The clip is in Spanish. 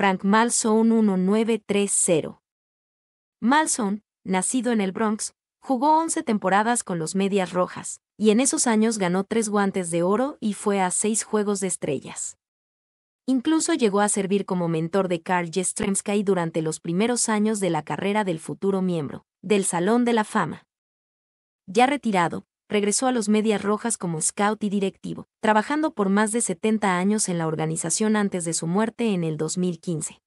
Frank Malson 1930. Malson, nacido en el Bronx, jugó 11 temporadas con los Medias Rojas, y en esos años ganó tres guantes de oro y fue a seis Juegos de Estrellas. Incluso llegó a servir como mentor de Carl Jastrzemski durante los primeros años de la carrera del futuro miembro del Salón de la Fama. Ya retirado, regresó a los Medias Rojas como scout y directivo, trabajando por más de 70 años en la organización antes de su muerte en el 2015.